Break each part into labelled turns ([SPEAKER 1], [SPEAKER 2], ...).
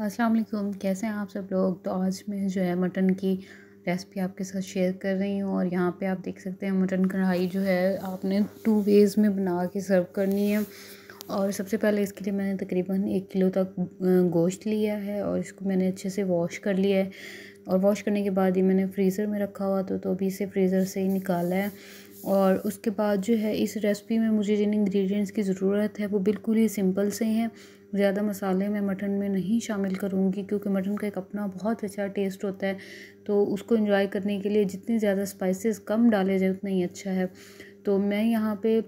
[SPEAKER 1] असलम कैसे हैं आप सब लोग तो आज मैं जो है मटन की रेसिपी आपके साथ शेयर कर रही हूँ और यहाँ पे आप देख सकते हैं मटन कढ़ाई जो है आपने टू वेज़ में बना के सर्व करनी है और सबसे पहले इसके लिए मैंने तकरीबन एक किलो तक गोश्त लिया है और इसको मैंने अच्छे से वॉश कर लिया है और वॉश करने के बाद ही मैंने फ्रीज़र में रखा हुआ तो, तो अभी इसे फ्रीज़र से ही निकाला है और उसके बाद जो है इस रेसिपी में मुझे जिन इंग्रेडिएंट्स की ज़रूरत है वो बिल्कुल ही सिंपल से हैं ज़्यादा मसाले मैं मटन में नहीं शामिल करूँगी क्योंकि मटन का एक अपना बहुत अच्छा टेस्ट होता है तो उसको इन्जॉय करने के लिए जितने ज़्यादा स्पाइसेस कम डाले जाए उतना ही अच्छा है तो मैं यहाँ पे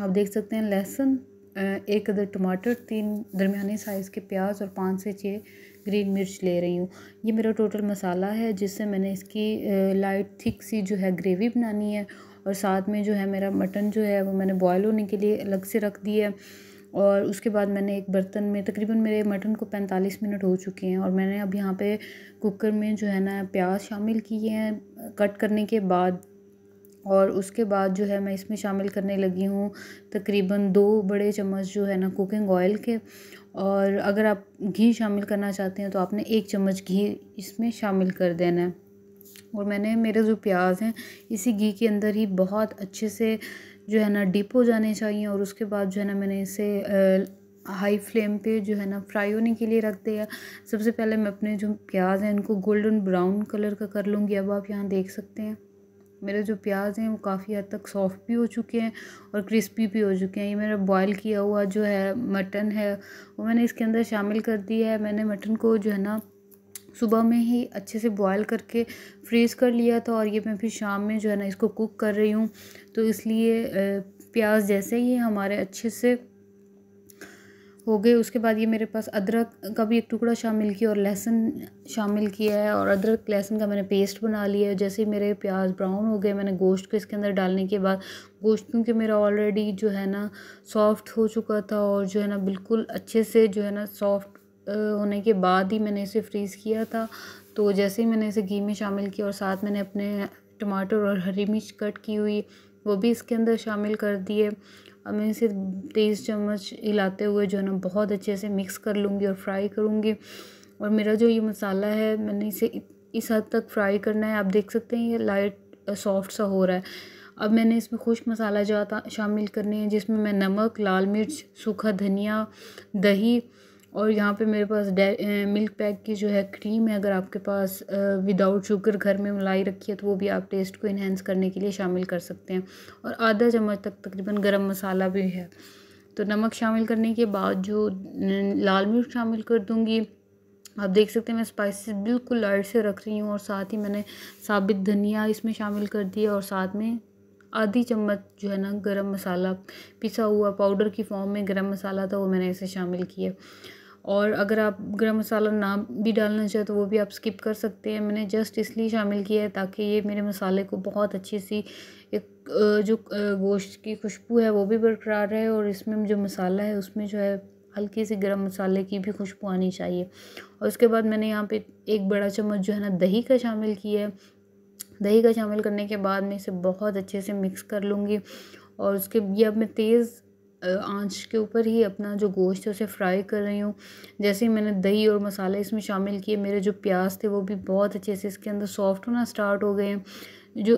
[SPEAKER 1] आप देख सकते हैं लहसुन एक अदर टमाटर तीन दरमियाने साइज़ के प्याज और पाँच से छः ग्रीन मिर्च ले रही हूँ ये मेरा टोटल मसाला है जिससे मैंने इसकी लाइट थिक सी जो है ग्रेवी बनानी है और साथ में जो है मेरा मटन जो है वो मैंने बॉयल होने के लिए अलग से रख दिया है और उसके बाद मैंने एक बर्तन में तकरीबन मेरे मटन को पैंतालीस मिनट हो चुके हैं और मैंने अब यहाँ पे कुकर में जो है ना प्याज शामिल किए हैं कट करने के बाद और उसके बाद जो है मैं इसमें शामिल करने लगी हूँ तकरीबन दो बड़े चम्मच जो है ना कुकिंग ऑयल के और अगर आप घी शामिल करना चाहते हैं तो आपने एक चम्मच घी इसमें शामिल कर देना है और मैंने मेरे जो प्याज हैं इसी घी के अंदर ही बहुत अच्छे से जो है ना डिप हो जाने चाहिए और उसके बाद जो है ना मैंने इसे हाई फ्लेम पे जो है ना फ्राई होने के लिए रख दिया सबसे पहले मैं अपने जो प्याज हैं उनको गोल्डन ब्राउन कलर का कर लूँगी अब आप यहाँ देख सकते हैं मेरे जो प्याज हैं वो काफ़ी हद तक सॉफ्ट भी हो चुके हैं और क्रिस्पी भी हो चुके हैं ये मेरा बॉईल किया हुआ जो है मटन है वो मैंने इसके अंदर शामिल कर दिया है मैंने मटन को जो है ना सुबह में ही अच्छे से बॉयल करके फ्रीज़ कर लिया था और ये मैं फिर शाम में जो है ना इसको कुक कर रही हूँ तो इसलिए प्याज जैसे ही हमारे अच्छे से हो गए उसके बाद ये मेरे पास अदरक का भी एक टुकड़ा शामिल किया और लहसुन शामिल किया है और अदरक लहसुन का मैंने पेस्ट बना लिया है जैसे मेरे प्याज ब्राउन हो गए मैंने गोश्त को इसके अंदर डालने के बाद गोश्त क्योंकि मेरा ऑलरेडी जो है ना सॉफ्ट हो चुका था और जो है ना बिल्कुल अच्छे से जो है ना सॉफ्ट होने के बाद ही मैंने इसे फ्रीज़ किया था तो जैसे ही मैंने इसे घी में शामिल किया और साथ मैंने अपने टमाटर और हरी मिर्च कट की हुई वो भी इसके अंदर शामिल कर दिए अब मैं इसे तेज़ चम्मच हिलाते हुए जो है ना बहुत अच्छे से मिक्स कर लूँगी और फ्राई करूँगी और मेरा जो ये मसाला है मैंने इसे इस हद तक फ्राई करना है आप देख सकते हैं ये लाइट सॉफ्ट सा हो रहा है अब मैंने इसमें खुश्क मसाला जाता शामिल करने हैं जिसमें मैं नमक लाल मिर्च सूखा धनिया दही और यहाँ पे मेरे पास डे मिल्क पैक की जो है क्रीम है अगर आपके पास विदाउट शुगर घर में मलाई रखी है तो वो भी आप टेस्ट को इन्हेंस करने के लिए शामिल कर सकते हैं और आधा चम्मच तक तकरीबन गरम मसाला भी है तो नमक शामिल करने के बाद जो लाल मिर्च शामिल कर दूँगी आप देख सकते हैं मैं स्पाइसेस बिल्कुल लाइट से रख रही हूँ और साथ ही मैंने साबित धनिया इसमें शामिल कर दिया और साथ में आधी चम्मच जो है ना गरम मसाला पिसा हुआ पाउडर की फॉर्म में गरम मसाला था वो मैंने इसे शामिल किया और अगर आप गरम मसाला ना भी डालना चाहे तो वो भी आप स्किप कर सकते हैं मैंने जस्ट इसलिए शामिल किया है ताकि ये मेरे मसाले को बहुत अच्छी सी एक जो गोश्त की खुशबू है वो भी बरकरार रहे और इसमें जो मसाला है उसमें जो है हल्की सी गरम मसाले की भी खुशबू आनी चाहिए और उसके बाद मैंने यहाँ पे एक बड़ा चम्मच जो है ना दही का शामिल किया है दही का शामिल करने के बाद मैं इसे बहुत अच्छे से मिक्स कर लूँगी और उसके ये अब मैं तेज़ आँच के ऊपर ही अपना जो गोश्त है उसे फ्राई कर रही हूँ जैसे ही मैंने दही और मसाले इसमें शामिल किए मेरे जो प्याज थे वो भी बहुत अच्छे से इसके अंदर सॉफ्ट होना स्टार्ट हो गए हैं जो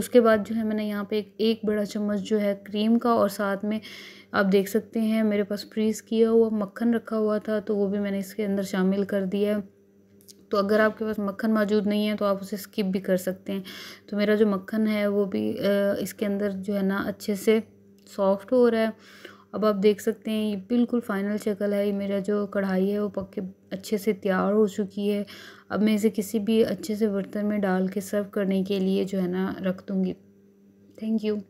[SPEAKER 1] उसके बाद जो है मैंने यहाँ पे एक एक बड़ा चम्मच जो है क्रीम का और साथ में आप देख सकते हैं मेरे पास फ्रीज़ किया हुआ मक्खन रखा हुआ था तो वो भी मैंने इसके अंदर शामिल कर दिया तो अगर आपके पास मक्खन मौजूद नहीं है तो आप उसे स्किप भी कर सकते हैं तो मेरा जो मक्खन है वो भी इसके अंदर जो है ना अच्छे से सॉफ्ट हो रहा है अब आप देख सकते हैं ये बिल्कुल फाइनल शक्ल है ये मेरा जो कढ़ाई है वो पक के अच्छे से तैयार हो चुकी है अब मैं इसे किसी भी अच्छे से बर्तन में डाल के सर्व करने के लिए जो है ना रख दूँगी थैंक यू